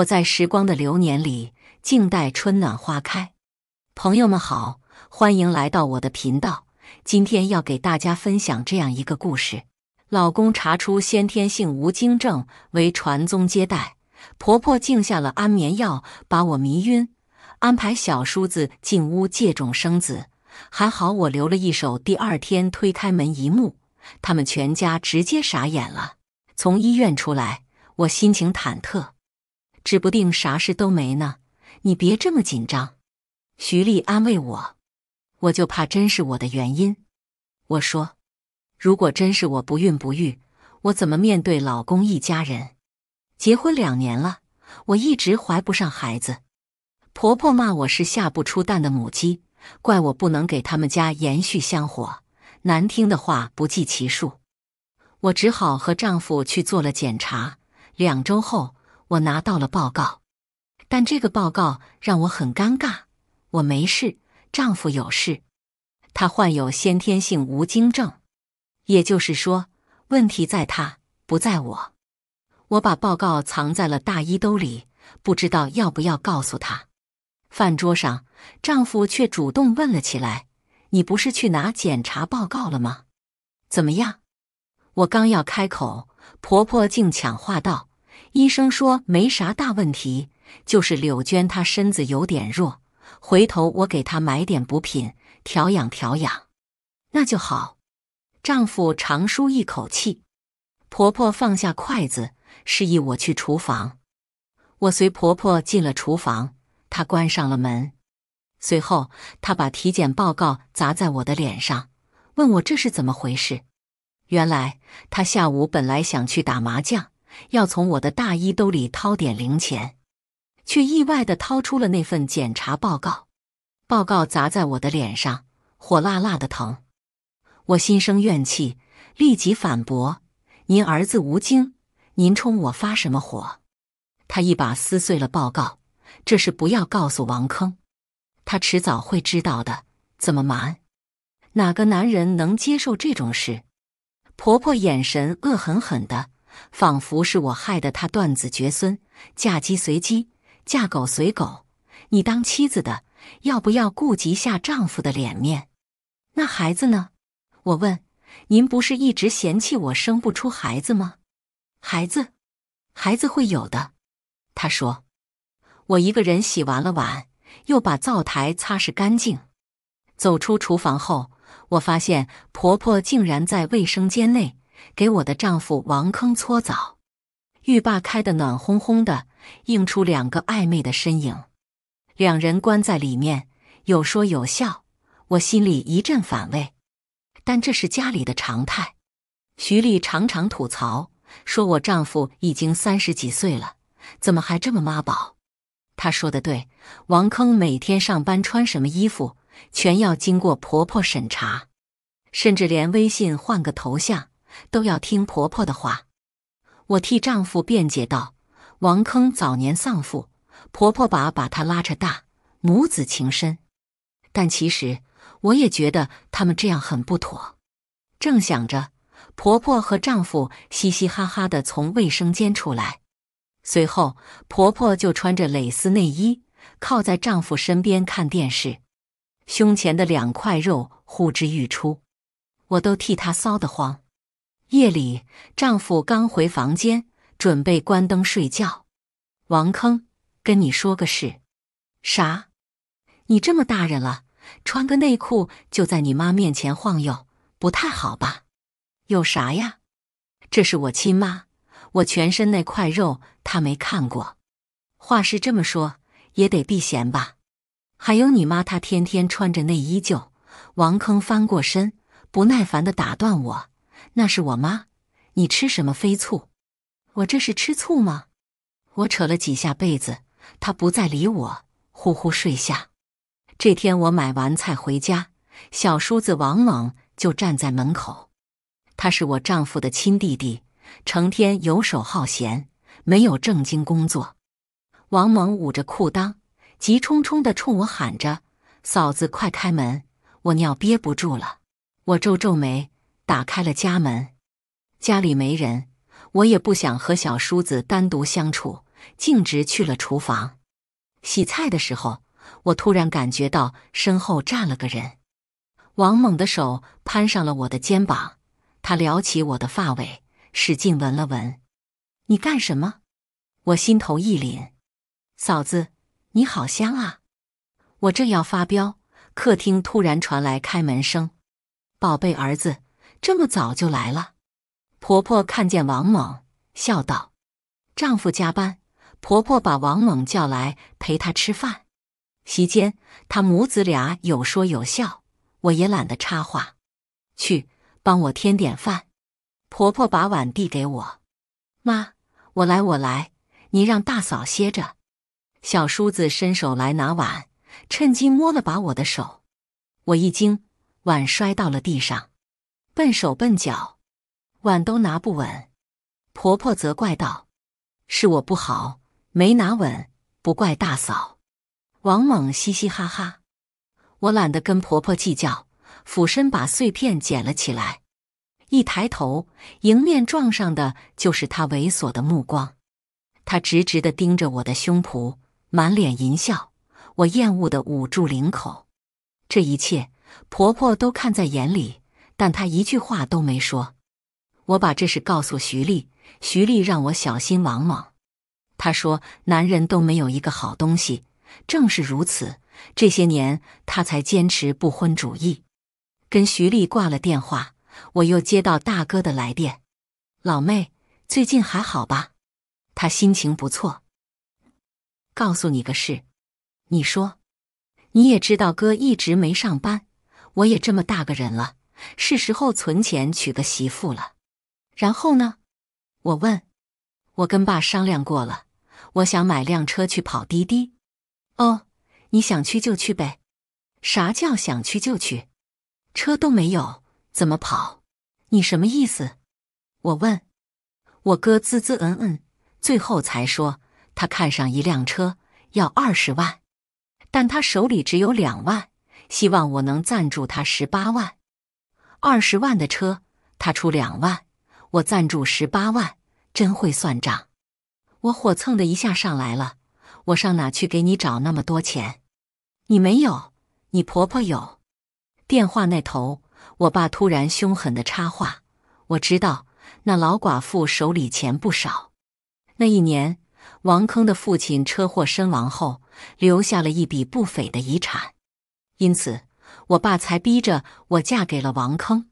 我在时光的流年里静待春暖花开。朋友们好，欢迎来到我的频道。今天要给大家分享这样一个故事：老公查出先天性无精症，为传宗接代，婆婆竟下了安眠药把我迷晕，安排小叔子进屋借种生子。还好我留了一手。第二天推开门一幕，他们全家直接傻眼了。从医院出来，我心情忐忑。指不定啥事都没呢，你别这么紧张。”徐丽安慰我，“我就怕真是我的原因。”我说：“如果真是我不孕不育，我怎么面对老公一家人？结婚两年了，我一直怀不上孩子，婆婆骂我是下不出蛋的母鸡，怪我不能给他们家延续香火，难听的话不计其数。我只好和丈夫去做了检查，两周后。”我拿到了报告，但这个报告让我很尴尬。我没事，丈夫有事，他患有先天性无精症，也就是说，问题在他，不在我。我把报告藏在了大衣兜里，不知道要不要告诉他。饭桌上，丈夫却主动问了起来：“你不是去拿检查报告了吗？怎么样？”我刚要开口，婆婆竟抢话道。医生说没啥大问题，就是柳娟她身子有点弱，回头我给她买点补品调养调养，那就好。丈夫长舒一口气，婆婆放下筷子，示意我去厨房。我随婆婆进了厨房，她关上了门。随后，她把体检报告砸在我的脸上，问我这是怎么回事。原来，她下午本来想去打麻将。要从我的大衣兜里掏点零钱，却意外地掏出了那份检查报告。报告砸在我的脸上，火辣辣的疼。我心生怨气，立即反驳：“您儿子吴京，您冲我发什么火？”他一把撕碎了报告。这事不要告诉王坑，他迟早会知道的。怎么瞒？哪个男人能接受这种事？婆婆眼神恶狠狠的。仿佛是我害得他断子绝孙，嫁鸡随鸡，嫁狗随狗。你当妻子的，要不要顾及下丈夫的脸面？那孩子呢？我问。您不是一直嫌弃我生不出孩子吗？孩子，孩子会有的。她说。我一个人洗完了碗，又把灶台擦拭干净。走出厨房后，我发现婆婆竟然在卫生间内。给我的丈夫王坑搓澡，浴霸开得暖烘烘的，映出两个暧昧的身影。两人关在里面，有说有笑，我心里一阵反胃。但这是家里的常态。徐丽常常吐槽，说我丈夫已经三十几岁了，怎么还这么妈宝？她说的对，王坑每天上班穿什么衣服，全要经过婆婆审查，甚至连微信换个头像。都要听婆婆的话，我替丈夫辩解道：“王坑早年丧父，婆婆把把他拉扯大，母子情深。”但其实我也觉得他们这样很不妥。正想着，婆婆和丈夫嘻嘻哈哈的从卫生间出来，随后婆婆就穿着蕾丝内衣靠在丈夫身边看电视，胸前的两块肉呼之欲出，我都替她臊得慌。夜里，丈夫刚回房间，准备关灯睡觉。王坑，跟你说个事。啥？你这么大人了，穿个内裤就在你妈面前晃悠，不太好吧？有啥呀？这是我亲妈，我全身那块肉她没看过。话是这么说，也得避嫌吧。还有你妈，她天天穿着内衣就……王坑翻过身，不耐烦的打断我。那是我妈，你吃什么飞醋？我这是吃醋吗？我扯了几下被子，她不再理我，呼呼睡下。这天我买完菜回家，小叔子王猛就站在门口。他是我丈夫的亲弟弟，成天游手好闲，没有正经工作。王猛捂着裤裆，急冲冲的冲我喊着：“嫂子，快开门，我尿憋不住了！”我皱皱眉。打开了家门，家里没人，我也不想和小叔子单独相处，径直去了厨房。洗菜的时候，我突然感觉到身后站了个人。王猛的手攀上了我的肩膀，他撩起我的发尾，使劲闻了闻：“你干什么？”我心头一凛：“嫂子，你好香啊！”我正要发飙，客厅突然传来开门声：“宝贝儿子。”这么早就来了，婆婆看见王猛，笑道：“丈夫加班。”婆婆把王猛叫来陪他吃饭。席间，他母子俩有说有笑，我也懒得插话。去，帮我添点饭。婆婆把碗递给我。妈，我来，我来，你让大嫂歇着。小叔子伸手来拿碗，趁机摸了把我的手。我一惊，碗摔到了地上。笨手笨脚，碗都拿不稳。婆婆责怪道：“是我不好，没拿稳，不怪大嫂。”王猛嘻嘻哈哈，我懒得跟婆婆计较，俯身把碎片捡了起来。一抬头，迎面撞上的就是他猥琐的目光。他直直的盯着我的胸脯，满脸淫笑。我厌恶的捂住领口，这一切婆婆都看在眼里。但他一句话都没说。我把这事告诉徐丽，徐丽让我小心王莽。他说：“男人都没有一个好东西。”正是如此，这些年他才坚持不婚主义。跟徐丽挂了电话，我又接到大哥的来电：“老妹，最近还好吧？他心情不错。告诉你个事，你说，你也知道，哥一直没上班，我也这么大个人了。”是时候存钱娶个媳妇了，然后呢？我问。我跟爸商量过了，我想买辆车去跑滴滴。哦，你想去就去呗。啥叫想去就去？车都没有，怎么跑？你什么意思？我问。我哥滋滋嗯嗯，最后才说他看上一辆车，要二十万，但他手里只有两万，希望我能赞助他十八万。二十万的车，他出两万，我赞助十八万，真会算账。我火蹭的一下上来了，我上哪去给你找那么多钱？你没有，你婆婆有。电话那头，我爸突然凶狠的插话，我知道那老寡妇手里钱不少。那一年，王坑的父亲车祸身亡后，留下了一笔不菲的遗产，因此。我爸才逼着我嫁给了王坑，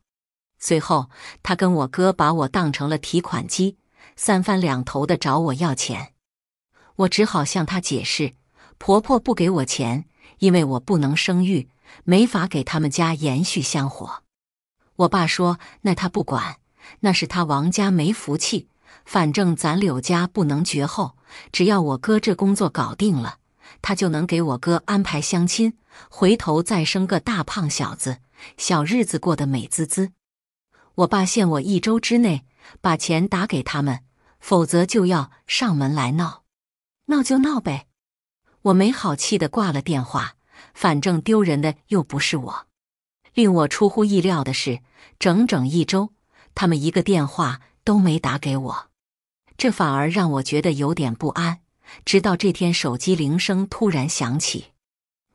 随后他跟我哥把我当成了提款机，三番两头的找我要钱。我只好向他解释，婆婆不给我钱，因为我不能生育，没法给他们家延续香火。我爸说：“那他不管，那是他王家没福气，反正咱柳家不能绝后。只要我哥这工作搞定了，他就能给我哥安排相亲。”回头再生个大胖小子，小日子过得美滋滋。我爸限我一周之内把钱打给他们，否则就要上门来闹。闹就闹呗，我没好气的挂了电话。反正丢人的又不是我。令我出乎意料的是，整整一周，他们一个电话都没打给我。这反而让我觉得有点不安。直到这天，手机铃声突然响起。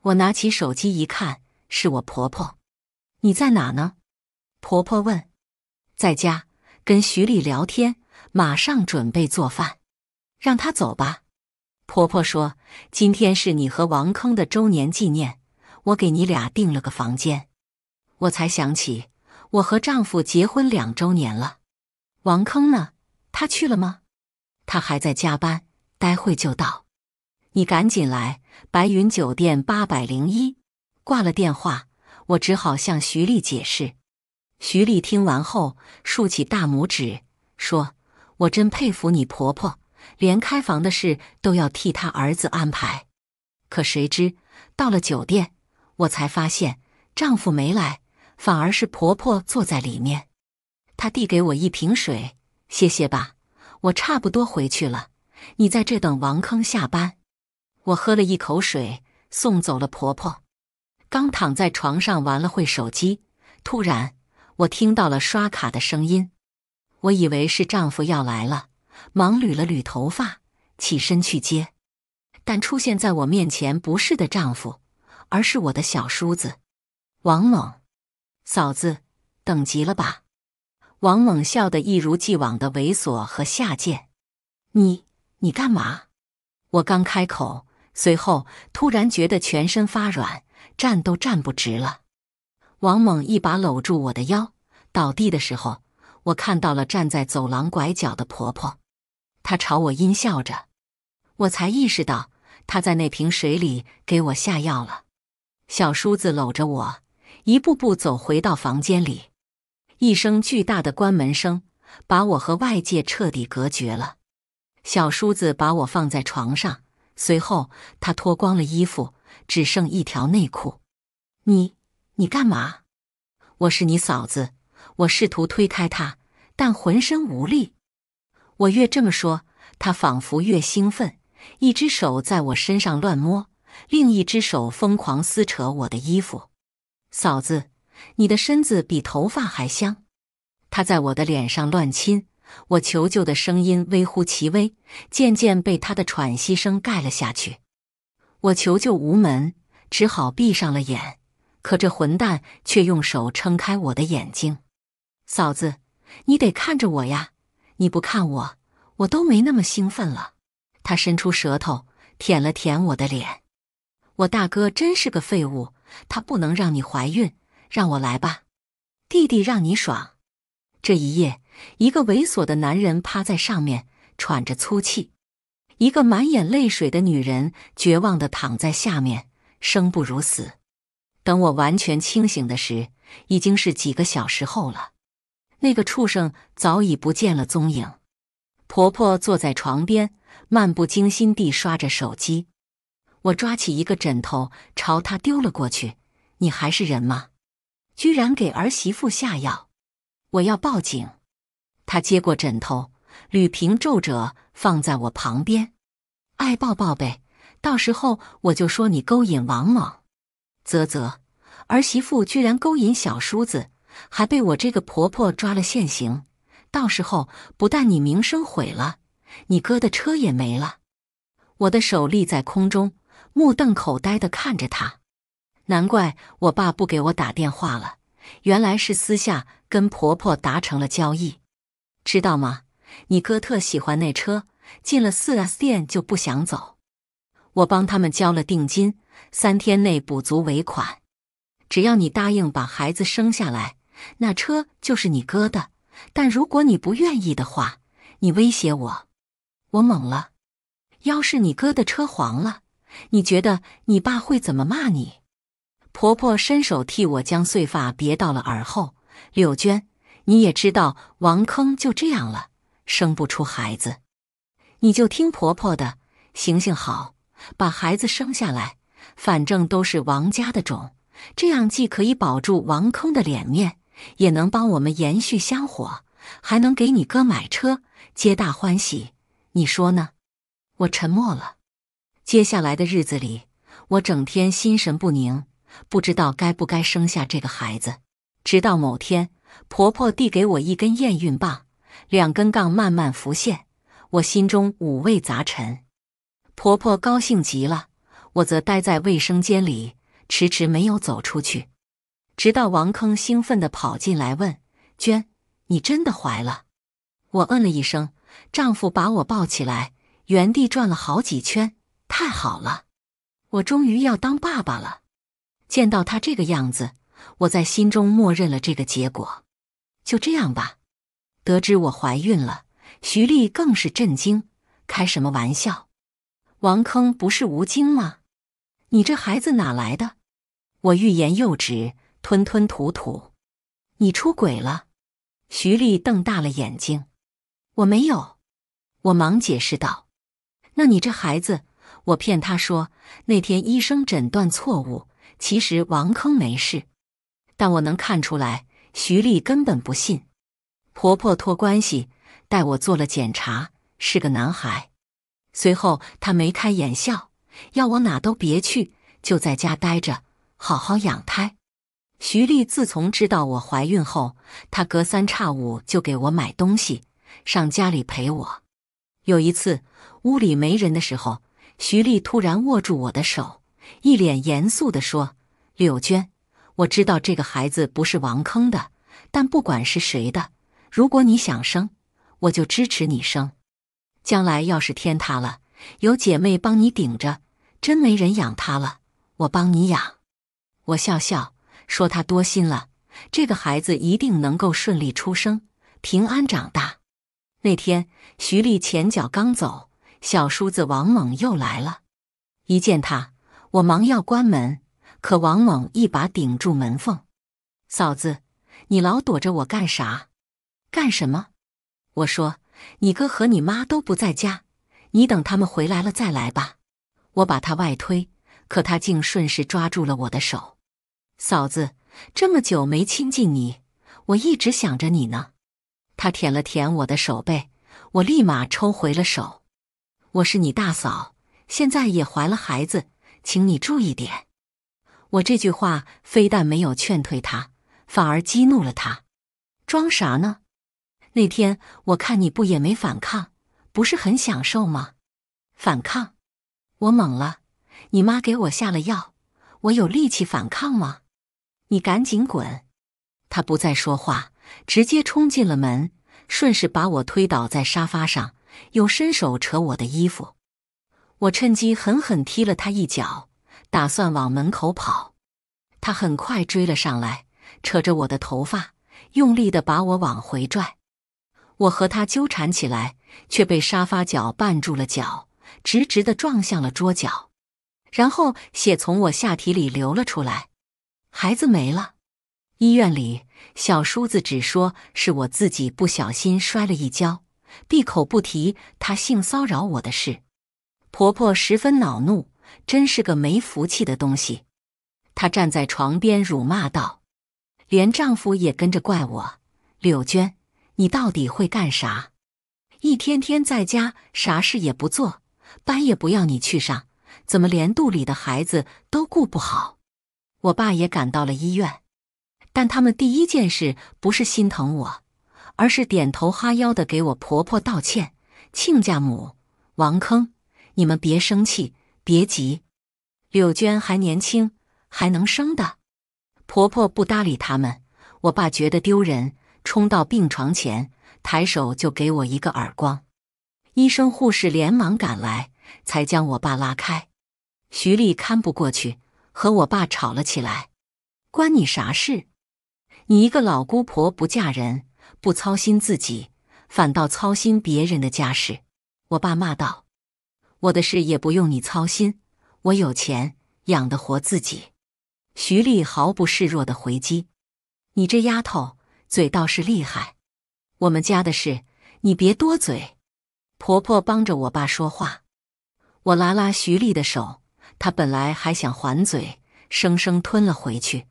我拿起手机一看，是我婆婆。你在哪呢？婆婆问。在家，跟徐丽聊天，马上准备做饭。让她走吧。婆婆说，今天是你和王坑的周年纪念，我给你俩订了个房间。我才想起，我和丈夫结婚两周年了。王坑呢？他去了吗？他还在加班，待会就到。你赶紧来白云酒店八百零一。挂了电话，我只好向徐丽解释。徐丽听完后竖起大拇指，说：“我真佩服你婆婆，连开房的事都要替她儿子安排。”可谁知到了酒店，我才发现丈夫没来，反而是婆婆坐在里面。她递给我一瓶水：“谢谢吧，我差不多回去了。你在这等王坑下班。”我喝了一口水，送走了婆婆。刚躺在床上玩了会手机，突然我听到了刷卡的声音。我以为是丈夫要来了，忙捋了捋头发，起身去接。但出现在我面前不是的丈夫，而是我的小叔子王猛。嫂子，等急了吧？王猛笑得一如既往的猥琐和下贱。你你干嘛？我刚开口。随后，突然觉得全身发软，站都站不直了。王猛一把搂住我的腰，倒地的时候，我看到了站在走廊拐角的婆婆，她朝我阴笑着，我才意识到她在那瓶水里给我下药了。小叔子搂着我，一步步走回到房间里，一声巨大的关门声把我和外界彻底隔绝了。小叔子把我放在床上。随后，他脱光了衣服，只剩一条内裤。你，你干嘛？我是你嫂子。我试图推开他，但浑身无力。我越这么说，他仿佛越兴奋，一只手在我身上乱摸，另一只手疯狂撕扯我的衣服。嫂子，你的身子比头发还香。他在我的脸上乱亲。我求救的声音微乎其微，渐渐被他的喘息声盖了下去。我求救无门，只好闭上了眼。可这混蛋却用手撑开我的眼睛：“嫂子，你得看着我呀！你不看我，我都没那么兴奋了。”他伸出舌头舔了舔我的脸。我大哥真是个废物，他不能让你怀孕，让我来吧，弟弟让你爽。这一夜。一个猥琐的男人趴在上面喘着粗气，一个满眼泪水的女人绝望地躺在下面，生不如死。等我完全清醒的时，已经是几个小时后了。那个畜生早已不见了踪影。婆婆坐在床边，漫不经心地刷着手机。我抓起一个枕头朝她丢了过去：“你还是人吗？居然给儿媳妇下药！我要报警！”他接过枕头，捋平皱褶，放在我旁边。爱抱抱呗，到时候我就说你勾引王莽。啧啧，儿媳妇居然勾引小叔子，还被我这个婆婆抓了现行。到时候不但你名声毁了，你哥的车也没了。我的手立在空中，目瞪口呆地看着他。难怪我爸不给我打电话了，原来是私下跟婆婆达成了交易。知道吗？你哥特喜欢那车，进了四 S 店就不想走。我帮他们交了定金，三天内补足尾款。只要你答应把孩子生下来，那车就是你哥的。但如果你不愿意的话，你威胁我，我懵了。要是你哥的车黄了，你觉得你爸会怎么骂你？婆婆伸手替我将碎发别到了耳后，柳娟。你也知道王坑就这样了，生不出孩子，你就听婆婆的，行行好，把孩子生下来，反正都是王家的种，这样既可以保住王坑的脸面，也能帮我们延续香火，还能给你哥买车，皆大欢喜，你说呢？我沉默了。接下来的日子里，我整天心神不宁，不知道该不该生下这个孩子，直到某天。婆婆递给我一根验孕棒，两根杠慢慢浮现，我心中五味杂陈。婆婆高兴极了，我则待在卫生间里，迟迟没有走出去。直到王坑兴奋地跑进来问：“娟，你真的怀了？”我嗯了一声。丈夫把我抱起来，原地转了好几圈。太好了，我终于要当爸爸了。见到他这个样子，我在心中默认了这个结果。就这样吧。得知我怀孕了，徐丽更是震惊。开什么玩笑？王坑不是吴京吗？你这孩子哪来的？我欲言又止，吞吞吐吐。你出轨了？徐丽瞪大了眼睛。我没有。我忙解释道：“那你这孩子，我骗他说那天医生诊断错误，其实王坑没事。但我能看出来。”徐丽根本不信，婆婆托关系带我做了检查，是个男孩。随后她眉开眼笑，要我哪都别去，就在家待着，好好养胎。徐丽自从知道我怀孕后，她隔三差五就给我买东西，上家里陪我。有一次屋里没人的时候，徐丽突然握住我的手，一脸严肃地说：“柳娟。”我知道这个孩子不是王坑的，但不管是谁的，如果你想生，我就支持你生。将来要是天塌了，有姐妹帮你顶着，真没人养他了，我帮你养。我笑笑说：“他多心了，这个孩子一定能够顺利出生，平安长大。”那天，徐丽前脚刚走，小叔子王猛又来了。一见他，我忙要关门。可王猛一把顶住门缝，嫂子，你老躲着我干啥？干什么？我说你哥和你妈都不在家，你等他们回来了再来吧。我把他外推，可他竟顺势抓住了我的手。嫂子，这么久没亲近你，我一直想着你呢。他舔了舔我的手背，我立马抽回了手。我是你大嫂，现在也怀了孩子，请你注意点。我这句话非但没有劝退他，反而激怒了他。装啥呢？那天我看你不也没反抗，不是很享受吗？反抗？我懵了。你妈给我下了药，我有力气反抗吗？你赶紧滚！他不再说话，直接冲进了门，顺势把我推倒在沙发上，又伸手扯我的衣服。我趁机狠狠踢了他一脚。打算往门口跑，他很快追了上来，扯着我的头发，用力的把我往回拽。我和他纠缠起来，却被沙发脚绊住了脚，直直的撞向了桌角，然后血从我下体里流了出来，孩子没了。医院里，小叔子只说是我自己不小心摔了一跤，闭口不提他性骚扰我的事。婆婆十分恼怒。真是个没福气的东西！她站在床边辱骂道：“连丈夫也跟着怪我，柳娟，你到底会干啥？一天天在家啥事也不做，班也不要你去上，怎么连肚里的孩子都顾不好？”我爸也赶到了医院，但他们第一件事不是心疼我，而是点头哈腰的给我婆婆道歉：“亲家母，王坑，你们别生气。”别急，柳娟还年轻，还能生的。婆婆不搭理他们，我爸觉得丢人，冲到病床前，抬手就给我一个耳光。医生、护士连忙赶来，才将我爸拉开。徐丽看不过去，和我爸吵了起来：“关你啥事？你一个老姑婆不嫁人，不操心自己，反倒操心别人的家事。”我爸骂道。我的事也不用你操心，我有钱养得活自己。徐丽毫不示弱的回击：“你这丫头嘴倒是厉害，我们家的事你别多嘴。”婆婆帮着我爸说话，我拉拉徐丽的手，她本来还想还嘴，生生吞了回去。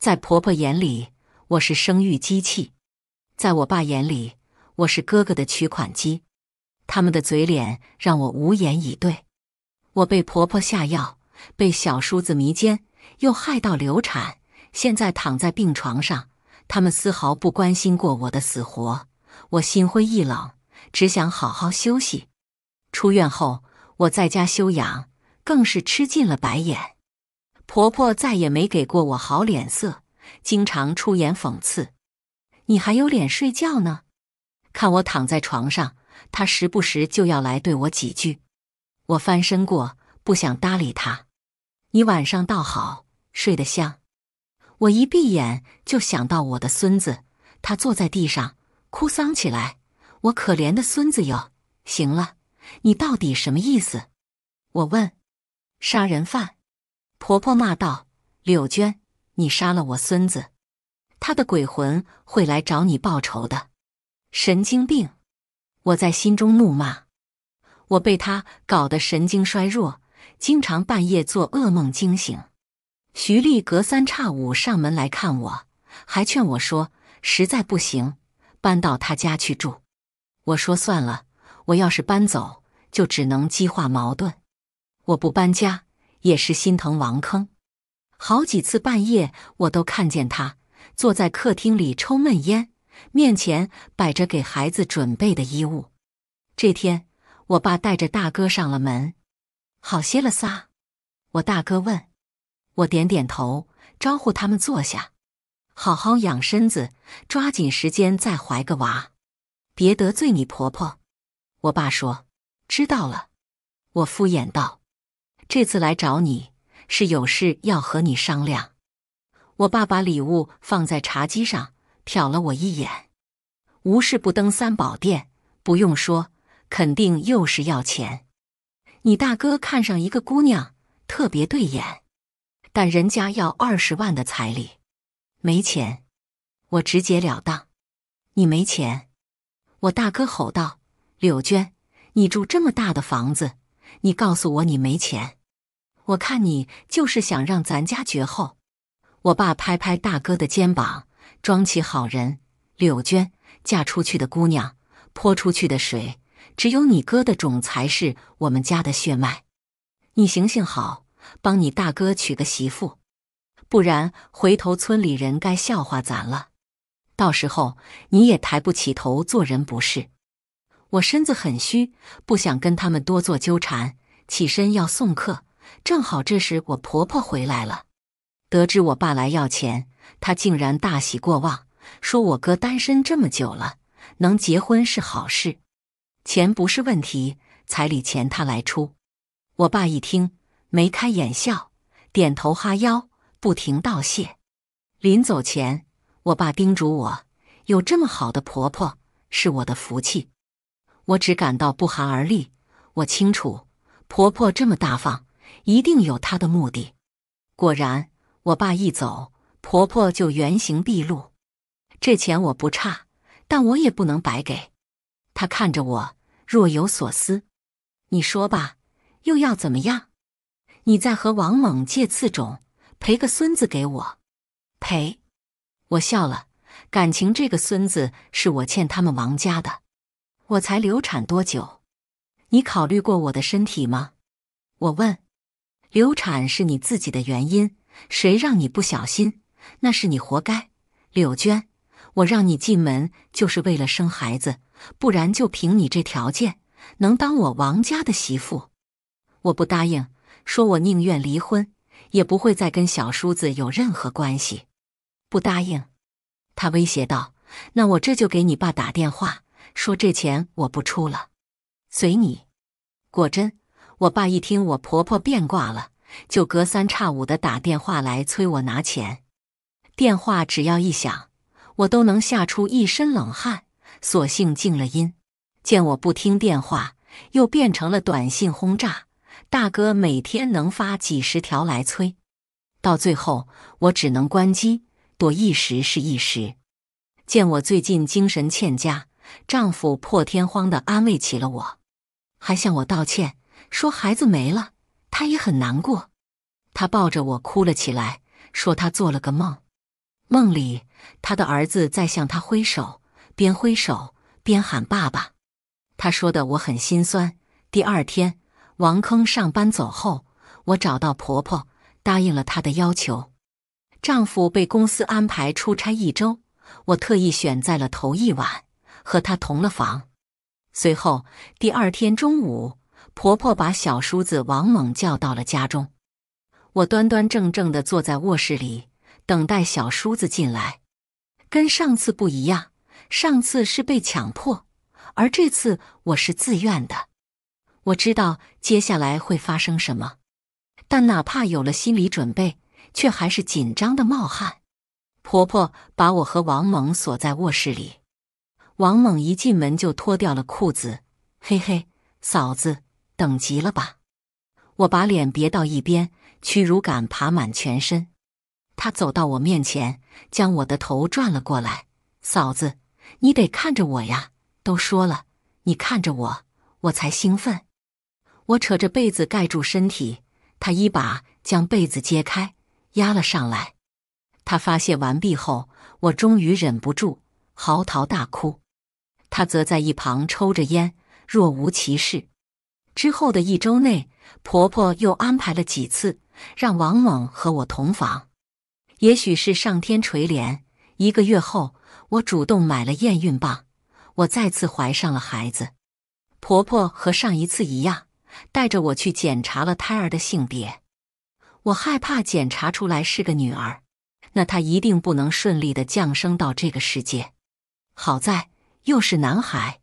在婆婆眼里，我是生育机器；在我爸眼里，我是哥哥的取款机。他们的嘴脸让我无言以对。我被婆婆下药，被小叔子迷奸，又害到流产，现在躺在病床上，他们丝毫不关心过我的死活。我心灰意冷，只想好好休息。出院后，我在家休养，更是吃尽了白眼。婆婆再也没给过我好脸色，经常出言讽刺：“你还有脸睡觉呢？看我躺在床上。”他时不时就要来对我几句，我翻身过，不想搭理他。你晚上倒好，睡得香。我一闭眼就想到我的孙子，他坐在地上哭丧起来。我可怜的孙子哟！行了，你到底什么意思？我问。杀人犯，婆婆骂道：“柳娟，你杀了我孙子，他的鬼魂会来找你报仇的。”神经病！我在心中怒骂，我被他搞得神经衰弱，经常半夜做噩梦惊醒。徐丽隔三差五上门来看我，还劝我说：“实在不行，搬到他家去住。”我说：“算了，我要是搬走，就只能激化矛盾。我不搬家，也是心疼王坑。好几次半夜，我都看见他坐在客厅里抽闷烟。”面前摆着给孩子准备的衣物。这天，我爸带着大哥上了门。好些了撒？我大哥问。我点点头，招呼他们坐下。好好养身子，抓紧时间再怀个娃。别得罪你婆婆。我爸说。知道了。我敷衍道。这次来找你，是有事要和你商量。我爸把礼物放在茶几上。瞟了我一眼，无事不登三宝殿，不用说，肯定又是要钱。你大哥看上一个姑娘，特别对眼，但人家要二十万的彩礼，没钱。我直截了当，你没钱。我大哥吼道：“柳娟，你住这么大的房子，你告诉我你没钱？我看你就是想让咱家绝后。”我爸拍拍大哥的肩膀。装起好人，柳娟嫁出去的姑娘，泼出去的水，只有你哥的种才是我们家的血脉。你行行好，帮你大哥娶个媳妇，不然回头村里人该笑话咱了。到时候你也抬不起头做人不是？我身子很虚，不想跟他们多做纠缠，起身要送客。正好这时我婆婆回来了，得知我爸来要钱。他竟然大喜过望，说：“我哥单身这么久了，能结婚是好事，钱不是问题，彩礼钱他来出。”我爸一听，眉开眼笑，点头哈腰，不停道谢。临走前，我爸叮嘱我：“有这么好的婆婆，是我的福气。”我只感到不寒而栗。我清楚，婆婆这么大方，一定有她的目的。果然，我爸一走。婆婆就原形毕露，这钱我不差，但我也不能白给。她看着我，若有所思。你说吧，又要怎么样？你再和王猛借次种，赔个孙子给我。赔？我笑了，感情这个孙子是我欠他们王家的。我才流产多久？你考虑过我的身体吗？我问。流产是你自己的原因，谁让你不小心？那是你活该，柳娟。我让你进门就是为了生孩子，不然就凭你这条件，能当我王家的媳妇？我不答应，说我宁愿离婚，也不会再跟小叔子有任何关系。不答应？他威胁道：“那我这就给你爸打电话，说这钱我不出了。”随你。果真，我爸一听我婆婆变卦了，就隔三差五的打电话来催我拿钱。电话只要一响，我都能吓出一身冷汗，索性静了音。见我不听电话，又变成了短信轰炸。大哥每天能发几十条来催，到最后我只能关机躲一时是一时。见我最近精神欠佳，丈夫破天荒的安慰起了我，还向我道歉，说孩子没了，他也很难过。他抱着我哭了起来，说他做了个梦。梦里，他的儿子在向他挥手，边挥手边喊“爸爸”。他说的我很心酸。第二天，王坑上班走后，我找到婆婆，答应了她的要求。丈夫被公司安排出差一周，我特意选在了头一晚和他同了房。随后第二天中午，婆婆把小叔子王猛叫到了家中，我端端正正的坐在卧室里。等待小叔子进来，跟上次不一样。上次是被强迫，而这次我是自愿的。我知道接下来会发生什么，但哪怕有了心理准备，却还是紧张的冒汗。婆婆把我和王猛锁在卧室里，王猛一进门就脱掉了裤子，嘿嘿，嫂子等急了吧？我把脸别到一边，屈辱感爬满全身。他走到我面前，将我的头转了过来。嫂子，你得看着我呀！都说了，你看着我，我才兴奋。我扯着被子盖住身体，他一把将被子揭开，压了上来。他发泄完毕后，我终于忍不住嚎啕大哭。他则在一旁抽着烟，若无其事。之后的一周内，婆婆又安排了几次让王猛和我同房。也许是上天垂怜，一个月后，我主动买了验孕棒，我再次怀上了孩子。婆婆和上一次一样，带着我去检查了胎儿的性别。我害怕检查出来是个女儿，那她一定不能顺利的降生到这个世界。好在又是男孩，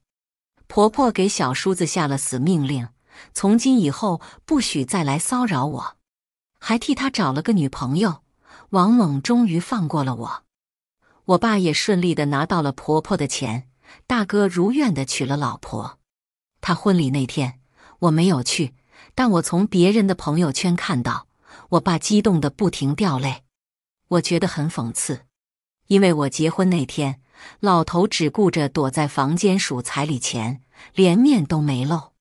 婆婆给小叔子下了死命令，从今以后不许再来骚扰我，还替他找了个女朋友。王猛终于放过了我，我爸也顺利的拿到了婆婆的钱，大哥如愿的娶了老婆。他婚礼那天我没有去，但我从别人的朋友圈看到，我爸激动的不停掉泪。我觉得很讽刺，因为我结婚那天，老头只顾着躲在房间数彩礼钱，连面都没露。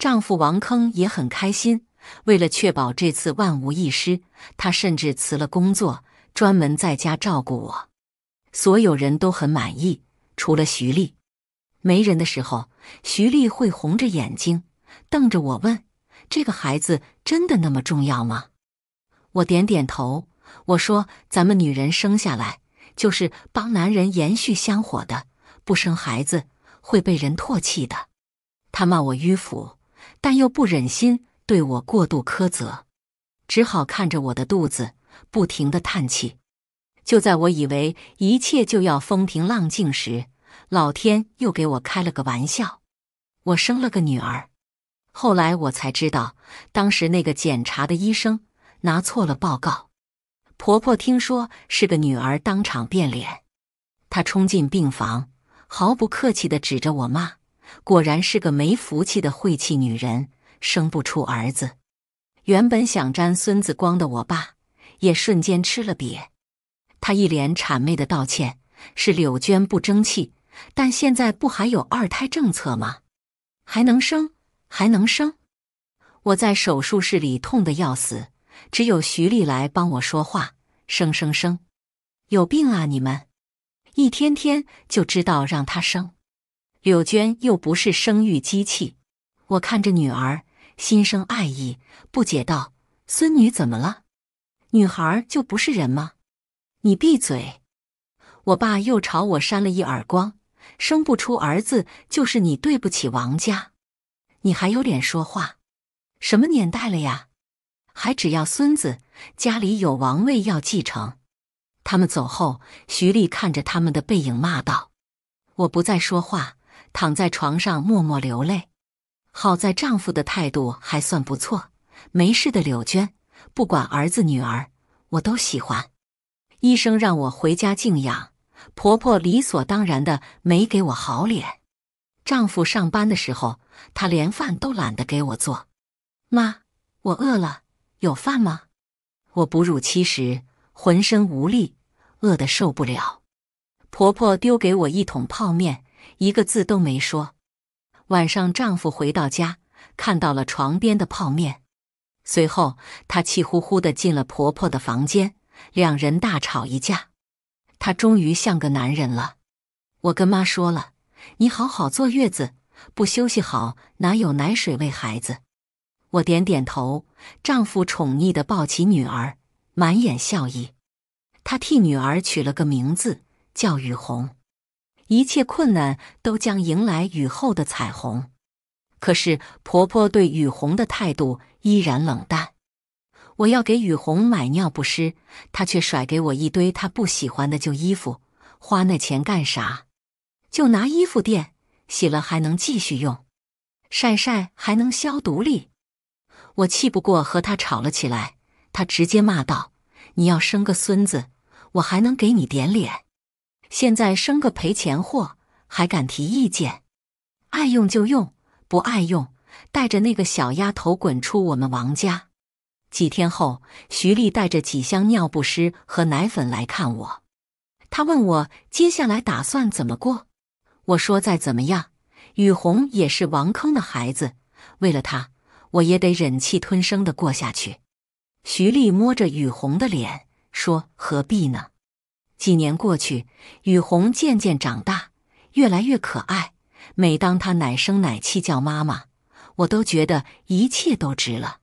丈夫王坑也很开心。为了确保这次万无一失，他甚至辞了工作，专门在家照顾我。所有人都很满意，除了徐丽。没人的时候，徐丽会红着眼睛瞪着我问：“这个孩子真的那么重要吗？”我点点头，我说：“咱们女人生下来就是帮男人延续香火的，不生孩子会被人唾弃的。”他骂我迂腐，但又不忍心。对我过度苛责，只好看着我的肚子，不停的叹气。就在我以为一切就要风平浪静时，老天又给我开了个玩笑，我生了个女儿。后来我才知道，当时那个检查的医生拿错了报告。婆婆听说是个女儿，当场变脸，她冲进病房，毫不客气的指着我骂：“果然是个没福气的晦气女人。”生不出儿子，原本想沾孙子光的我爸，也瞬间吃了瘪。他一脸谄媚的道歉：“是柳娟不争气，但现在不还有二胎政策吗？还能生，还能生！”我在手术室里痛得要死，只有徐丽来帮我说话：“生，生，生！有病啊你们，一天天就知道让他生，柳娟又不是生育机器。”我看着女儿，心生爱意，不解道：“孙女怎么了？女孩就不是人吗？”你闭嘴！我爸又朝我扇了一耳光。生不出儿子就是你对不起王家，你还有脸说话？什么年代了呀？还只要孙子？家里有王位要继承。他们走后，徐丽看着他们的背影，骂道：“我不再说话，躺在床上默默流泪。”好在丈夫的态度还算不错，没事的。柳娟，不管儿子女儿，我都喜欢。医生让我回家静养，婆婆理所当然的没给我好脸。丈夫上班的时候，他连饭都懒得给我做。妈，我饿了，有饭吗？我哺乳期时浑身无力，饿得受不了。婆婆丢给我一桶泡面，一个字都没说。晚上，丈夫回到家，看到了床边的泡面，随后他气呼呼的进了婆婆的房间，两人大吵一架。他终于像个男人了。我跟妈说了，你好好坐月子，不休息好哪有奶水喂孩子。我点点头，丈夫宠溺的抱起女儿，满眼笑意。他替女儿取了个名字，叫雨红。一切困难都将迎来雨后的彩虹。可是婆婆对雨红的态度依然冷淡。我要给雨红买尿不湿，她却甩给我一堆她不喜欢的旧衣服，花那钱干啥？就拿衣服垫，洗了还能继续用，晒晒还能消毒力。我气不过和她吵了起来，她直接骂道：“你要生个孙子，我还能给你点脸。”现在生个赔钱货，还敢提意见？爱用就用，不爱用，带着那个小丫头滚出我们王家。几天后，徐丽带着几箱尿不湿和奶粉来看我。她问我接下来打算怎么过。我说再怎么样，雨虹也是王坑的孩子，为了他，我也得忍气吞声的过下去。徐丽摸着雨虹的脸说：“何必呢？”几年过去，雨虹渐渐长大，越来越可爱。每当她奶声奶气叫妈妈，我都觉得一切都值了。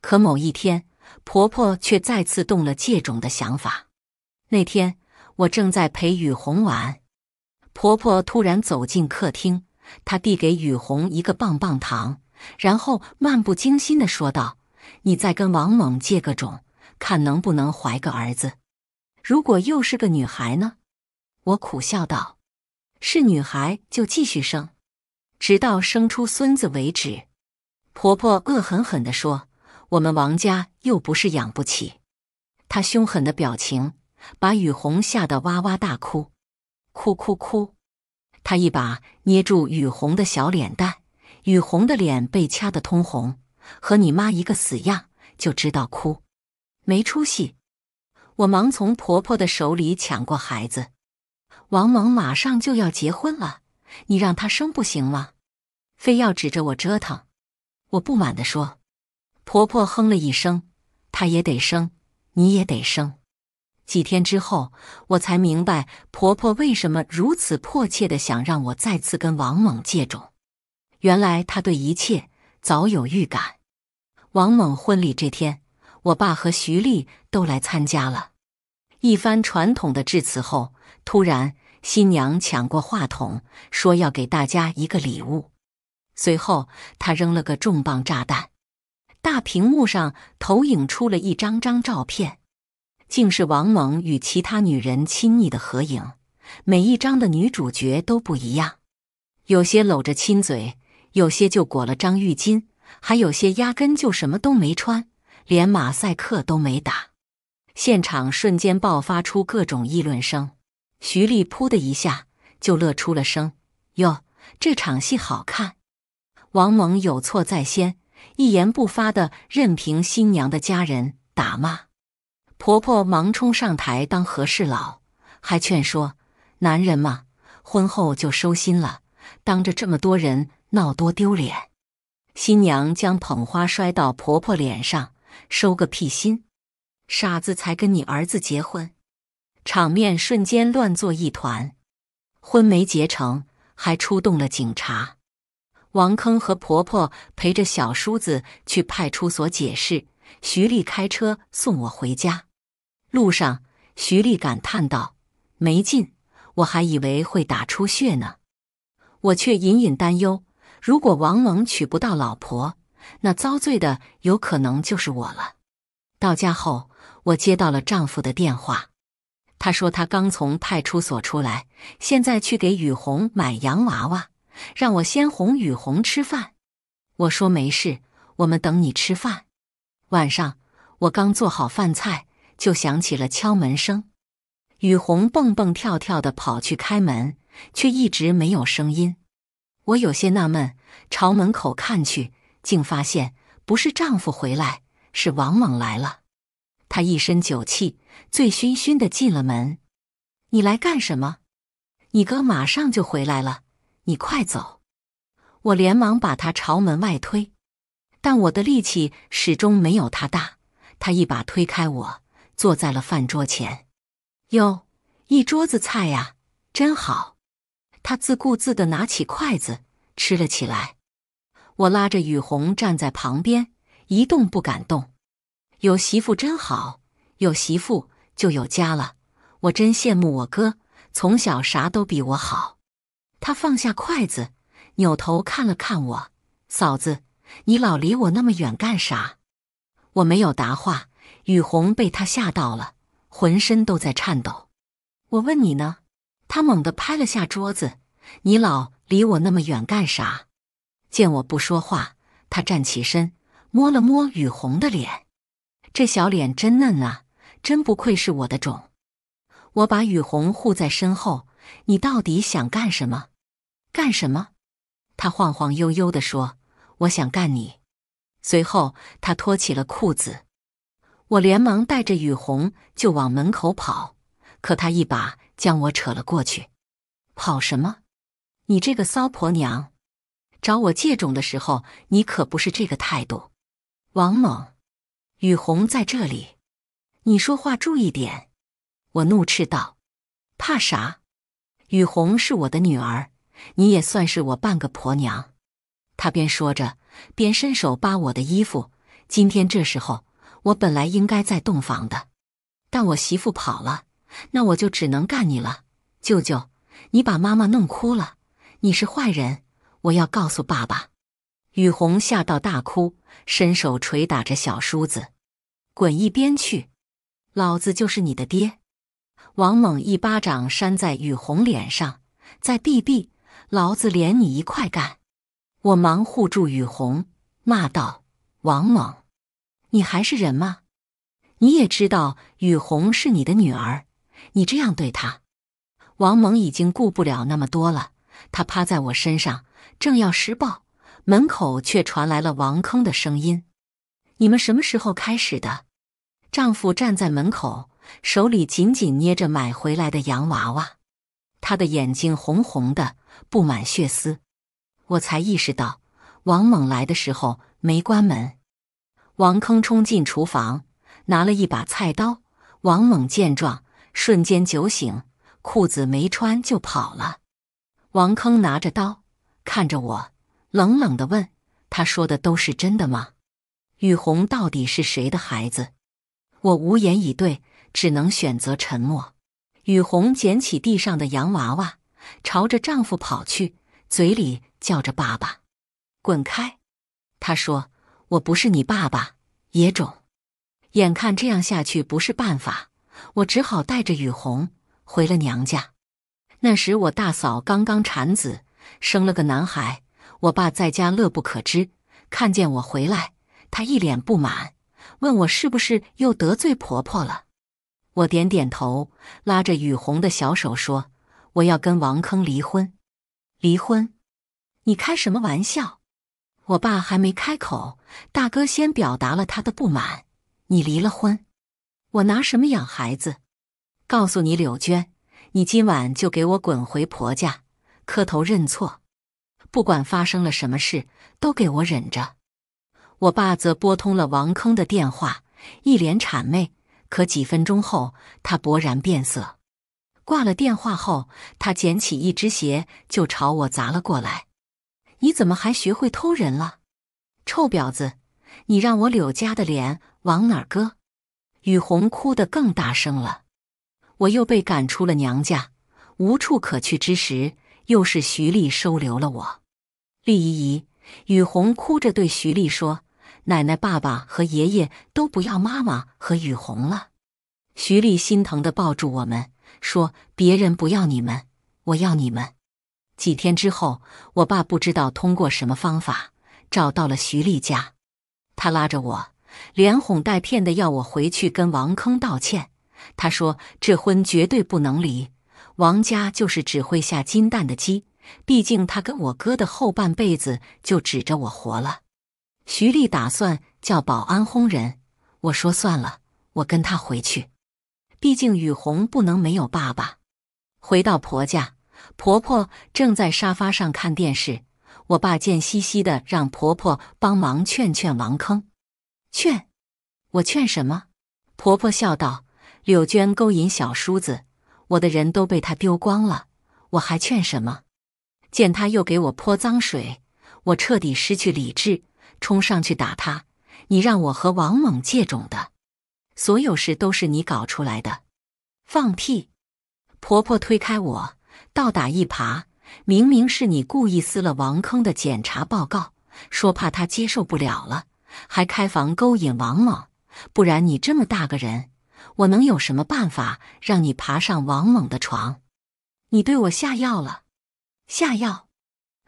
可某一天，婆婆却再次动了借种的想法。那天，我正在陪雨红玩，婆婆突然走进客厅，她递给雨红一个棒棒糖，然后漫不经心的说道：“你再跟王猛借个种，看能不能怀个儿子。”如果又是个女孩呢？我苦笑道：“是女孩就继续生，直到生出孙子为止。”婆婆恶狠狠的说：“我们王家又不是养不起。”她凶狠的表情把雨虹吓得哇哇大哭，哭哭哭！她一把捏住雨虹的小脸蛋，雨虹的脸被掐得通红，和你妈一个死样，就知道哭，没出息。我忙从婆婆的手里抢过孩子。王猛马上就要结婚了，你让他生不行吗？非要指着我折腾？我不满地说。婆婆哼了一声：“他也得生，你也得生。”几天之后，我才明白婆婆为什么如此迫切的想让我再次跟王猛借种。原来她对一切早有预感。王猛婚礼这天。我爸和徐丽都来参加了。一番传统的致辞后，突然新娘抢过话筒，说要给大家一个礼物。随后，她扔了个重磅炸弹，大屏幕上投影出了一张张照片，竟是王蒙与其他女人亲昵的合影。每一张的女主角都不一样，有些搂着亲嘴，有些就裹了张浴巾，还有些压根就什么都没穿。连马赛克都没打，现场瞬间爆发出各种议论声。徐丽噗的一下就乐出了声：“哟，这场戏好看！”王蒙有错在先，一言不发的任凭新娘的家人打骂。婆婆忙冲上台当和事佬，还劝说：“男人嘛，婚后就收心了，当着这么多人闹多丢脸。”新娘将捧花摔到婆婆脸上。收个屁心，傻子才跟你儿子结婚，场面瞬间乱作一团，婚没结成，还出动了警察。王坑和婆婆陪着小叔子去派出所解释，徐丽开车送我回家。路上，徐丽感叹道：“没劲，我还以为会打出血呢。”我却隐隐担忧，如果王猛娶不到老婆。那遭罪的有可能就是我了。到家后，我接到了丈夫的电话，他说他刚从派出所出来，现在去给雨虹买洋娃娃，让我先哄雨虹吃饭。我说没事，我们等你吃饭。晚上，我刚做好饭菜，就响起了敲门声。雨虹蹦蹦跳跳的跑去开门，却一直没有声音。我有些纳闷，朝门口看去。竟发现不是丈夫回来，是王猛来了。他一身酒气，醉醺醺的进了门。“你来干什么？”“你哥马上就回来了，你快走！”我连忙把他朝门外推，但我的力气始终没有他大。他一把推开我，坐在了饭桌前。“哟，一桌子菜呀，真好！”他自顾自的拿起筷子吃了起来。我拉着雨虹站在旁边，一动不敢动。有媳妇真好，有媳妇就有家了。我真羡慕我哥，从小啥都比我好。他放下筷子，扭头看了看我：“嫂子，你老离我那么远干啥？”我没有答话。雨虹被他吓到了，浑身都在颤抖。我问你呢？他猛地拍了下桌子：“你老离我那么远干啥？”见我不说话，他站起身，摸了摸雨红的脸，这小脸真嫩啊，真不愧是我的种。我把雨红护在身后，你到底想干什么？干什么？他晃晃悠悠地说：“我想干你。”随后他脱起了裤子，我连忙带着雨红就往门口跑，可他一把将我扯了过去：“跑什么？你这个骚婆娘！”找我借种的时候，你可不是这个态度，王猛，雨虹在这里，你说话注意点！我怒斥道：“怕啥？雨虹是我的女儿，你也算是我半个婆娘。”他边说着边伸手扒我的衣服。今天这时候，我本来应该在洞房的，但我媳妇跑了，那我就只能干你了，舅舅！你把妈妈弄哭了，你是坏人。我要告诉爸爸，雨虹吓到大哭，伸手捶打着小叔子，滚一边去！老子就是你的爹！王猛一巴掌扇在雨虹脸上，在哔哔，老子连你一块干！我忙护住雨虹，骂道：“王猛，你还是人吗？你也知道雨虹是你的女儿，你这样对她！”王猛已经顾不了那么多了，他趴在我身上。正要施暴，门口却传来了王坑的声音：“你们什么时候开始的？”丈夫站在门口，手里紧紧捏着买回来的洋娃娃，他的眼睛红红的，布满血丝。我才意识到，王猛来的时候没关门。王坑冲进厨房，拿了一把菜刀。王猛见状，瞬间酒醒，裤子没穿就跑了。王坑拿着刀。看着我，冷冷的问：“他说的都是真的吗？雨虹到底是谁的孩子？”我无言以对，只能选择沉默。雨虹捡起地上的洋娃娃，朝着丈夫跑去，嘴里叫着：“爸爸，滚开！”她说：“我不是你爸爸，野种！”眼看这样下去不是办法，我只好带着雨虹回了娘家。那时我大嫂刚刚产子。生了个男孩，我爸在家乐不可支。看见我回来，他一脸不满，问我是不是又得罪婆婆了。我点点头，拉着雨虹的小手说：“我要跟王坑离婚。”离婚？你开什么玩笑？我爸还没开口，大哥先表达了他的不满：“你离了婚，我拿什么养孩子？告诉你柳娟，你今晚就给我滚回婆家。”磕头认错，不管发生了什么事，都给我忍着。我爸则拨通了王坑的电话，一脸谄媚。可几分钟后，他勃然变色，挂了电话后，他捡起一只鞋就朝我砸了过来。你怎么还学会偷人了，臭婊子！你让我柳家的脸往哪搁？雨虹哭得更大声了。我又被赶出了娘家，无处可去之时。又是徐丽收留了我，丽姨姨，雨虹哭着对徐丽说：“奶奶、爸爸和爷爷都不要妈妈和雨虹了。”徐丽心疼地抱住我们，说：“别人不要你们，我要你们。”几天之后，我爸不知道通过什么方法找到了徐丽家，他拉着我，连哄带骗的要我回去跟王坑道歉。他说：“这婚绝对不能离。”王家就是只会下金蛋的鸡，毕竟他跟我哥的后半辈子就指着我活了。徐丽打算叫保安轰人，我说算了，我跟他回去，毕竟雨虹不能没有爸爸。回到婆家，婆婆正在沙发上看电视，我爸贱兮兮的让婆婆帮忙劝劝王坑。劝？我劝什么？婆婆笑道：“柳娟勾引小叔子。”我的人都被他丢光了，我还劝什么？见他又给我泼脏水，我彻底失去理智，冲上去打他。你让我和王猛借种的所有事都是你搞出来的，放屁！婆婆推开我，倒打一耙，明明是你故意撕了王坑的检查报告，说怕他接受不了了，还开房勾引王猛，不然你这么大个人。我能有什么办法让你爬上王猛的床？你对我下药了？下药？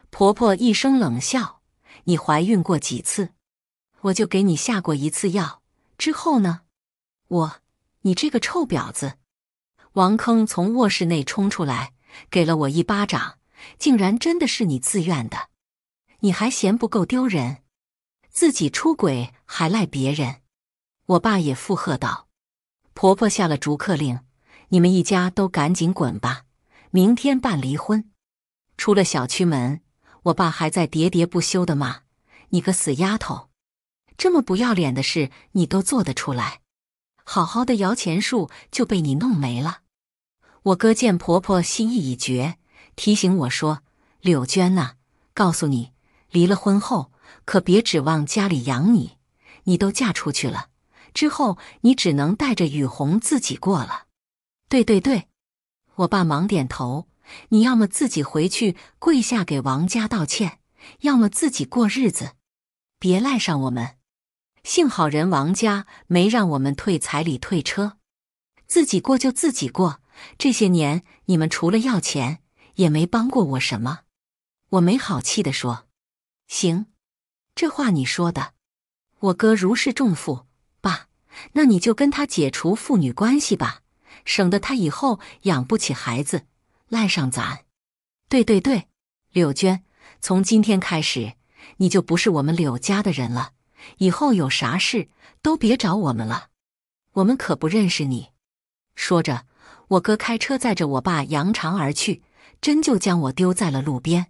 婆婆一声冷笑：“你怀孕过几次？我就给你下过一次药。之后呢？我……你这个臭婊子！”王坑从卧室内冲出来，给了我一巴掌，竟然真的是你自愿的？你还嫌不够丢人？自己出轨还赖别人？我爸也附和道。婆婆下了逐客令，你们一家都赶紧滚吧！明天办离婚。出了小区门，我爸还在喋喋不休的骂：“你个死丫头，这么不要脸的事你都做得出来，好好的摇钱树就被你弄没了。”我哥见婆婆心意已决，提醒我说：“柳娟呐，告诉你，离了婚后可别指望家里养你，你都嫁出去了。”之后你只能带着雨虹自己过了。对对对，我爸忙点头。你要么自己回去跪下给王家道歉，要么自己过日子，别赖上我们。幸好人王家没让我们退彩礼退车，自己过就自己过。这些年你们除了要钱，也没帮过我什么。我没好气地说：“行，这话你说的。”我哥如释重负。爸，那你就跟他解除父女关系吧，省得他以后养不起孩子，赖上咱。对对对，柳娟，从今天开始，你就不是我们柳家的人了，以后有啥事都别找我们了，我们可不认识你。说着，我哥开车载着我爸扬长而去，真就将我丢在了路边。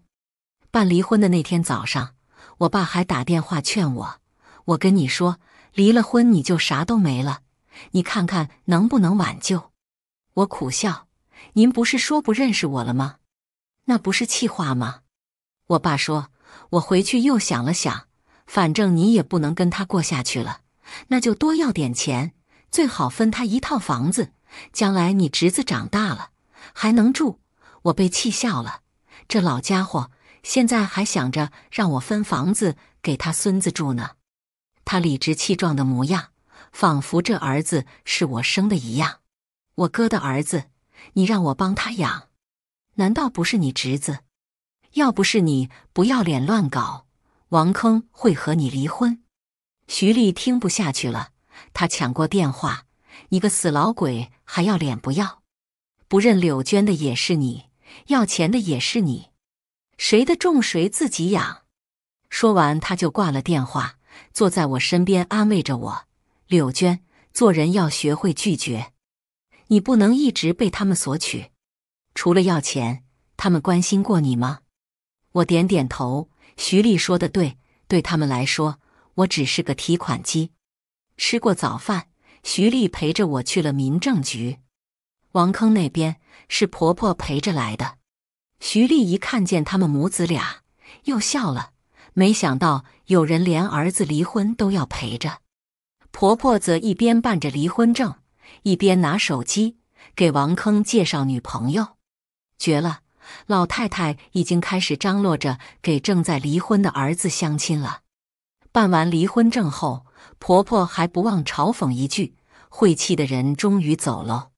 办离婚的那天早上，我爸还打电话劝我，我跟你说。离了婚你就啥都没了，你看看能不能挽救？我苦笑。您不是说不认识我了吗？那不是气话吗？我爸说，我回去又想了想，反正你也不能跟他过下去了，那就多要点钱，最好分他一套房子，将来你侄子长大了还能住。我被气笑了，这老家伙现在还想着让我分房子给他孙子住呢。他理直气壮的模样，仿佛这儿子是我生的一样。我哥的儿子，你让我帮他养，难道不是你侄子？要不是你不要脸乱搞，王坑会和你离婚？徐丽听不下去了，他抢过电话：“你个死老鬼，还要脸不要？不认柳娟的也是你，要钱的也是你，谁的种谁自己养。”说完，他就挂了电话。坐在我身边安慰着我，柳娟，做人要学会拒绝，你不能一直被他们索取。除了要钱，他们关心过你吗？我点点头。徐丽说的对，对他们来说，我只是个提款机。吃过早饭，徐丽陪着我去了民政局。王坑那边是婆婆陪着来的。徐丽一看见他们母子俩，又笑了。没想到有人连儿子离婚都要陪着，婆婆则一边办着离婚证，一边拿手机给王坑介绍女朋友，绝了！老太太已经开始张罗着给正在离婚的儿子相亲了。办完离婚证后，婆婆还不忘嘲讽一句：“晦气的人终于走喽。”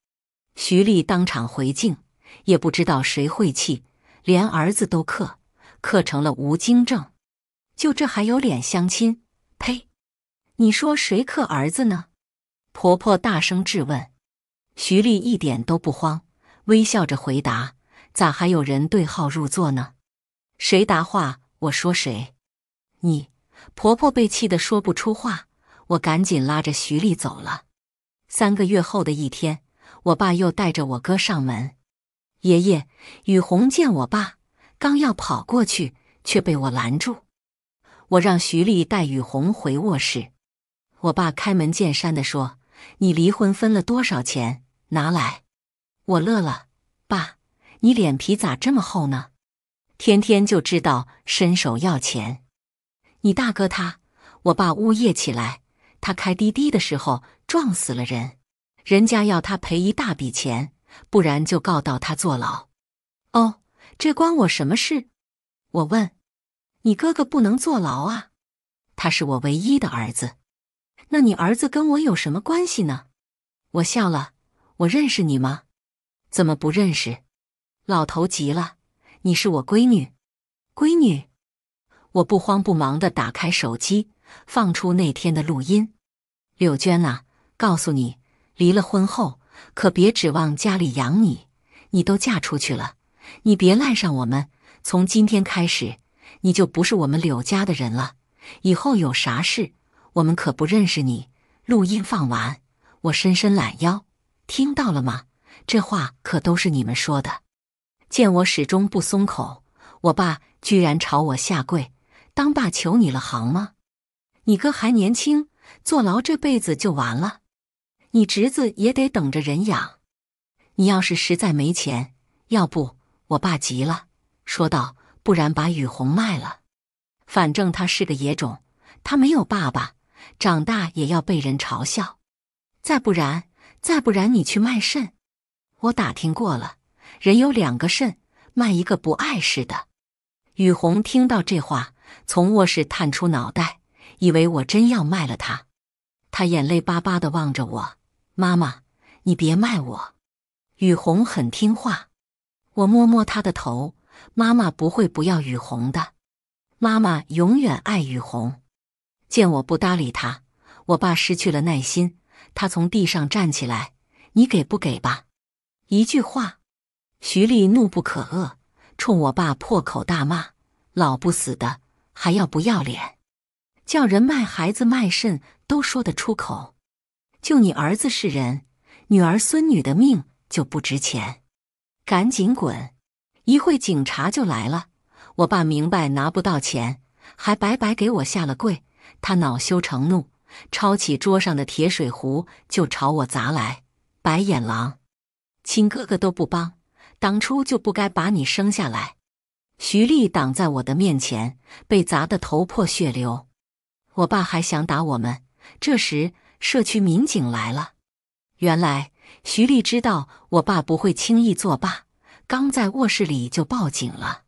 徐丽当场回敬：“也不知道谁晦气，连儿子都克，克成了无精症。”就这还有脸相亲？呸！你说谁克儿子呢？婆婆大声质问。徐丽一点都不慌，微笑着回答：“咋还有人对号入座呢？谁答话，我说谁。”你婆婆被气得说不出话，我赶紧拉着徐丽走了。三个月后的一天，我爸又带着我哥上门。爷爷雨虹见我爸，刚要跑过去，却被我拦住。我让徐丽带雨虹回卧室。我爸开门见山地说：“你离婚分了多少钱？拿来。”我乐了，爸，你脸皮咋这么厚呢？天天就知道伸手要钱。你大哥他……我爸呜咽起来。他开滴滴的时候撞死了人，人家要他赔一大笔钱，不然就告到他坐牢。哦，这关我什么事？我问。你哥哥不能坐牢啊！他是我唯一的儿子。那你儿子跟我有什么关系呢？我笑了，我认识你吗？怎么不认识？老头急了，你是我闺女，闺女！我不慌不忙的打开手机，放出那天的录音。柳娟啊，告诉你，离了婚后可别指望家里养你，你都嫁出去了，你别赖上我们。从今天开始。你就不是我们柳家的人了，以后有啥事，我们可不认识你。录音放完，我伸伸懒腰，听到了吗？这话可都是你们说的。见我始终不松口，我爸居然朝我下跪，当爸求你了，行吗？你哥还年轻，坐牢这辈子就完了，你侄子也得等着人养。你要是实在没钱，要不……我爸急了，说道。不然把雨虹卖了，反正他是个野种，他没有爸爸，长大也要被人嘲笑。再不然，再不然你去卖肾。我打听过了，人有两个肾，卖一个不碍事的。雨虹听到这话，从卧室探出脑袋，以为我真要卖了他。他眼泪巴巴的望着我，妈妈，你别卖我。雨虹很听话，我摸摸他的头。妈妈不会不要雨虹的，妈妈永远爱雨虹。见我不搭理他，我爸失去了耐心，他从地上站起来：“你给不给吧？”一句话，徐丽怒不可遏，冲我爸破口大骂：“老不死的，还要不要脸？叫人卖孩子、卖肾都说得出口，就你儿子是人，女儿、孙女的命就不值钱，赶紧滚！”一会警察就来了。我爸明白拿不到钱，还白白给我下了跪。他恼羞成怒，抄起桌上的铁水壶就朝我砸来。白眼狼，亲哥哥都不帮，当初就不该把你生下来。徐丽挡在我的面前，被砸得头破血流。我爸还想打我们，这时社区民警来了。原来徐丽知道我爸不会轻易作罢。刚在卧室里就报警了，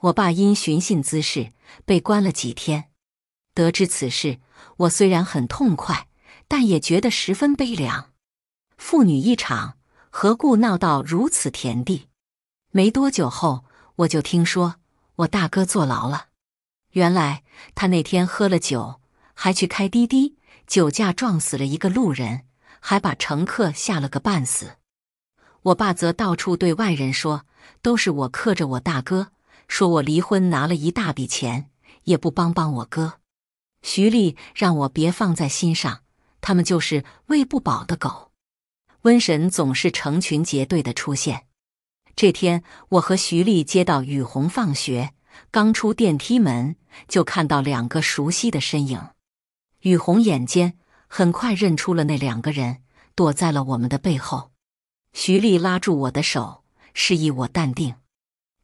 我爸因寻衅滋事被关了几天。得知此事，我虽然很痛快，但也觉得十分悲凉。父女一场，何故闹到如此田地？没多久后，我就听说我大哥坐牢了。原来他那天喝了酒，还去开滴滴，酒驾撞死了一个路人，还把乘客吓了个半死。我爸则到处对外人说：“都是我克着我大哥，说我离婚拿了一大笔钱，也不帮帮我哥。”徐丽让我别放在心上，他们就是喂不饱的狗，瘟神总是成群结队的出现。这天，我和徐丽接到雨虹放学，刚出电梯门，就看到两个熟悉的身影。雨虹眼尖，很快认出了那两个人，躲在了我们的背后。徐丽拉住我的手，示意我淡定。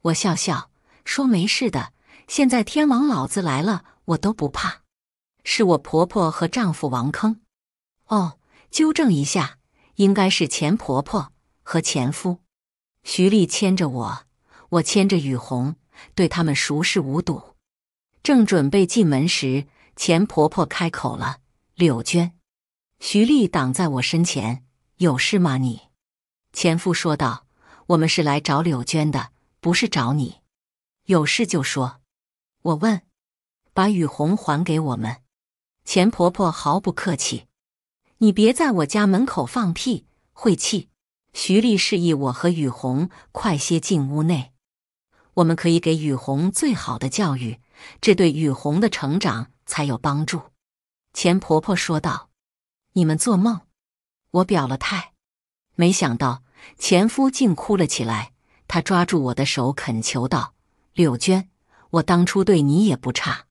我笑笑说：“没事的，现在天王老子来了，我都不怕。”是我婆婆和丈夫王坑。哦，纠正一下，应该是前婆婆和前夫。徐丽牵着我，我牵着雨虹，对他们熟视无睹。正准备进门时，前婆婆开口了：“柳娟。”徐丽挡在我身前：“有事吗你？”前夫说道：“我们是来找柳娟的，不是找你。有事就说。”我问：“把雨虹还给我们？”钱婆婆毫不客气：“你别在我家门口放屁，晦气！”徐丽示意我和雨虹快些进屋内。我们可以给雨虹最好的教育，这对雨虹的成长才有帮助。”钱婆婆说道：“你们做梦！”我表了态，没想到。前夫竟哭了起来，他抓住我的手，恳求道：“柳娟，我当初对你也不差，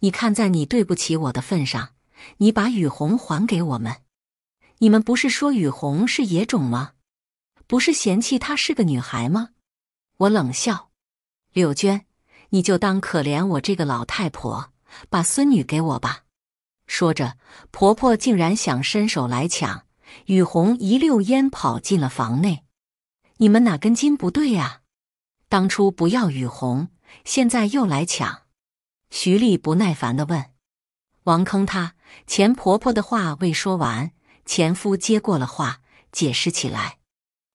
你看在你对不起我的份上，你把雨虹还给我们。你们不是说雨虹是野种吗？不是嫌弃她是个女孩吗？”我冷笑：“柳娟，你就当可怜我这个老太婆，把孙女给我吧。”说着，婆婆竟然想伸手来抢。雨虹一溜烟跑进了房内。你们哪根筋不对呀？当初不要雨虹，现在又来抢？徐丽不耐烦地问。王坑他前婆婆的话未说完，前夫接过了话，解释起来：“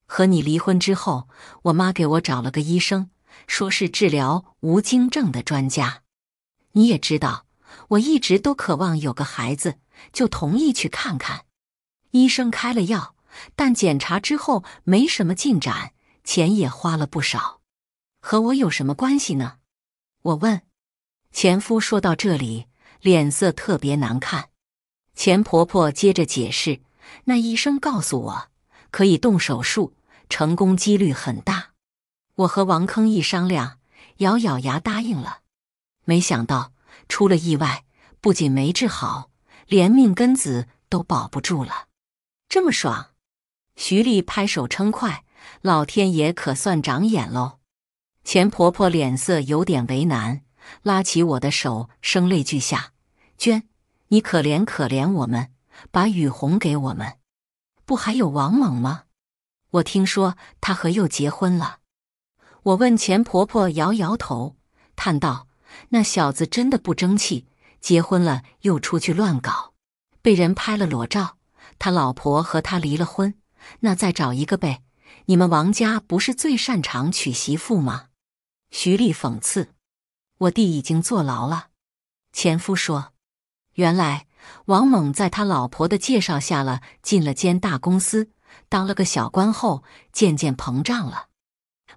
和你离婚之后，我妈给我找了个医生，说是治疗无精症的专家。你也知道，我一直都渴望有个孩子，就同意去看看。”医生开了药，但检查之后没什么进展，钱也花了不少。和我有什么关系呢？我问。前夫说到这里，脸色特别难看。钱婆婆接着解释：“那医生告诉我可以动手术，成功几率很大。”我和王坑一商量，咬咬牙答应了。没想到出了意外，不仅没治好，连命根子都保不住了。这么爽，徐丽拍手称快，老天爷可算长眼喽！钱婆婆脸色有点为难，拉起我的手，声泪俱下：“娟，你可怜可怜我们，把雨虹给我们。不还有王猛吗？我听说他和又结婚了。”我问钱婆婆，摇摇头，叹道：“那小子真的不争气，结婚了又出去乱搞，被人拍了裸照。”他老婆和他离了婚，那再找一个呗。你们王家不是最擅长娶媳妇吗？徐丽讽刺。我弟已经坐牢了。前夫说，原来王猛在他老婆的介绍下了，进了间大公司，当了个小官后，渐渐膨胀了。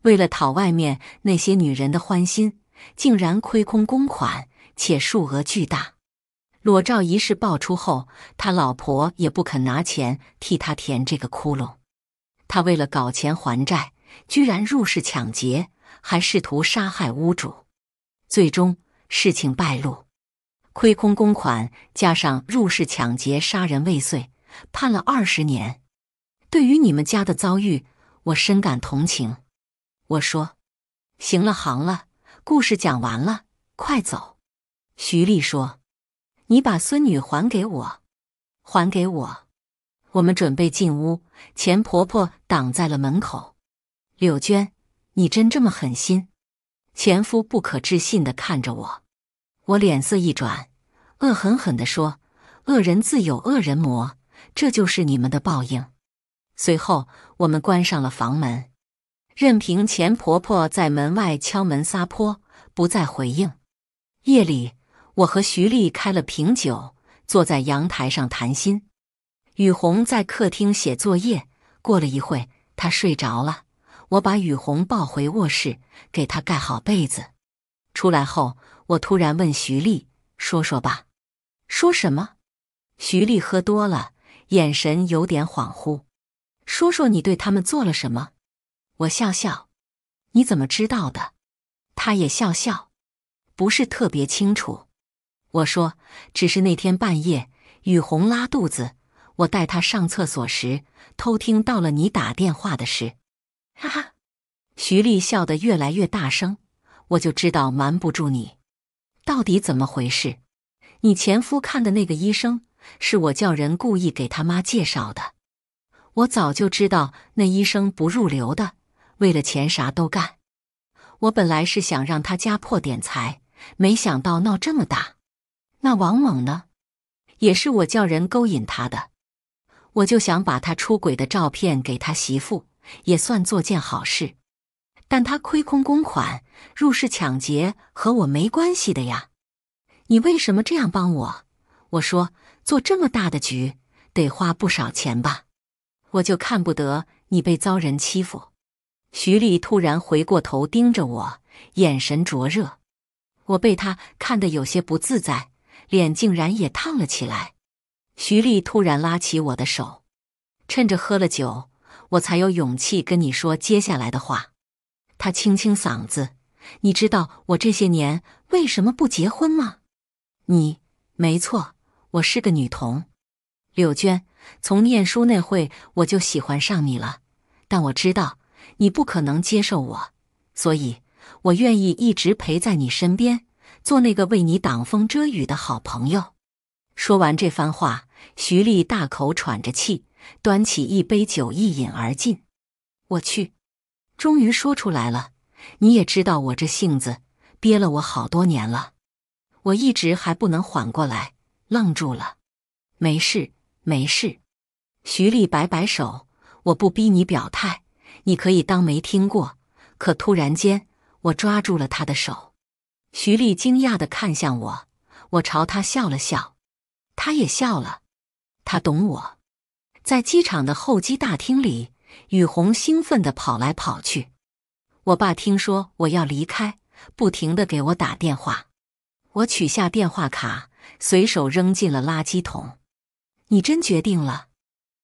为了讨外面那些女人的欢心，竟然亏空公款，且数额巨大。裸照一事爆出后，他老婆也不肯拿钱替他填这个窟窿。他为了搞钱还债，居然入室抢劫，还试图杀害屋主，最终事情败露，亏空公款，加上入室抢劫杀人未遂，判了二十年。对于你们家的遭遇，我深感同情。我说：“行了，行了，故事讲完了，快走。”徐丽说。你把孙女还给我，还给我！我们准备进屋，钱婆婆挡在了门口。柳娟，你真这么狠心？前夫不可置信的看着我，我脸色一转，恶狠狠的说：“恶人自有恶人磨，这就是你们的报应。”随后，我们关上了房门，任凭钱婆婆在门外敲门撒泼，不再回应。夜里。我和徐丽开了瓶酒，坐在阳台上谈心。雨虹在客厅写作业，过了一会，她睡着了。我把雨虹抱回卧室，给她盖好被子。出来后，我突然问徐丽：“说说吧，说什么？”徐丽喝多了，眼神有点恍惚。“说说你对他们做了什么？”我笑笑。“你怎么知道的？”她也笑笑，“不是特别清楚。”我说，只是那天半夜，雨虹拉肚子，我带她上厕所时偷听到了你打电话的事。哈哈，徐丽笑得越来越大声。我就知道瞒不住你，到底怎么回事？你前夫看的那个医生是我叫人故意给他妈介绍的。我早就知道那医生不入流的，为了钱啥都干。我本来是想让他家破点财，没想到闹这么大。那王猛呢？也是我叫人勾引他的，我就想把他出轨的照片给他媳妇，也算做件好事。但他亏空公款、入室抢劫和我没关系的呀。你为什么这样帮我？我说做这么大的局得花不少钱吧，我就看不得你被遭人欺负。徐丽突然回过头盯着我，眼神灼热，我被他看得有些不自在。脸竟然也烫了起来。徐丽突然拉起我的手，趁着喝了酒，我才有勇气跟你说接下来的话。她清清嗓子，你知道我这些年为什么不结婚吗？你没错，我是个女同。柳娟，从念书那会我就喜欢上你了，但我知道你不可能接受我，所以我愿意一直陪在你身边。做那个为你挡风遮雨的好朋友。说完这番话，徐丽大口喘着气，端起一杯酒一饮而尽。我去，终于说出来了！你也知道我这性子，憋了我好多年了，我一直还不能缓过来，愣住了。没事，没事。徐丽摆摆手，我不逼你表态，你可以当没听过。可突然间，我抓住了他的手。徐丽惊讶地看向我，我朝她笑了笑，她也笑了，她懂我。在机场的候机大厅里，雨虹兴奋地跑来跑去。我爸听说我要离开，不停地给我打电话。我取下电话卡，随手扔进了垃圾桶。“你真决定了？”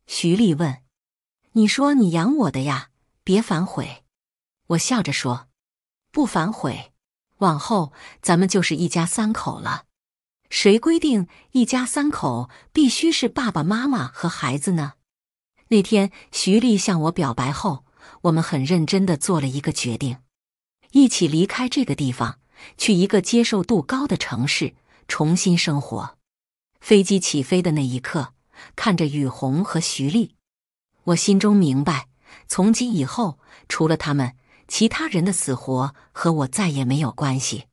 徐丽问。“你说你养我的呀，别反悔。”我笑着说，“不反悔。”往后咱们就是一家三口了，谁规定一家三口必须是爸爸妈妈和孩子呢？那天徐丽向我表白后，我们很认真的做了一个决定，一起离开这个地方，去一个接受度高的城市重新生活。飞机起飞的那一刻，看着雨虹和徐丽，我心中明白，从今以后除了他们。其他人的死活和我再也没有关系。